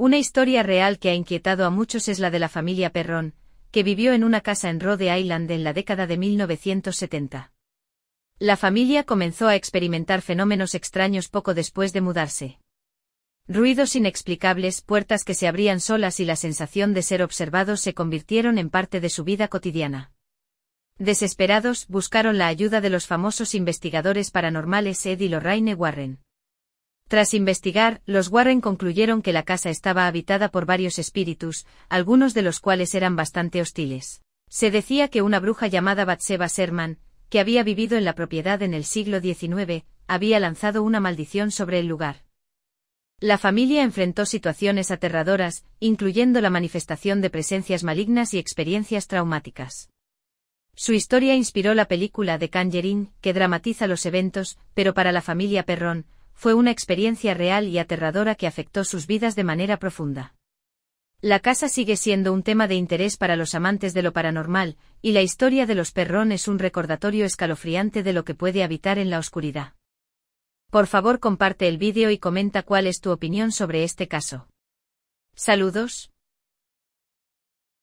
Una historia real que ha inquietado a muchos es la de la familia Perrón, que vivió en una casa en Rhode Island en la década de 1970. La familia comenzó a experimentar fenómenos extraños poco después de mudarse. Ruidos inexplicables, puertas que se abrían solas y la sensación de ser observados se convirtieron en parte de su vida cotidiana. Desesperados, buscaron la ayuda de los famosos investigadores paranormales Ed y Lorraine Warren. Tras investigar, los Warren concluyeron que la casa estaba habitada por varios espíritus, algunos de los cuales eran bastante hostiles. Se decía que una bruja llamada Batseba Serman, que había vivido en la propiedad en el siglo XIX, había lanzado una maldición sobre el lugar. La familia enfrentó situaciones aterradoras, incluyendo la manifestación de presencias malignas y experiencias traumáticas. Su historia inspiró la película de Cangerine, que dramatiza los eventos, pero para la familia Perrón, fue una experiencia real y aterradora que afectó sus vidas de manera profunda. La casa sigue siendo un tema de interés para los amantes de lo paranormal, y la historia de los perrón es un recordatorio escalofriante de lo que puede habitar en la oscuridad. Por favor comparte el vídeo y comenta cuál es tu opinión sobre este caso. Saludos.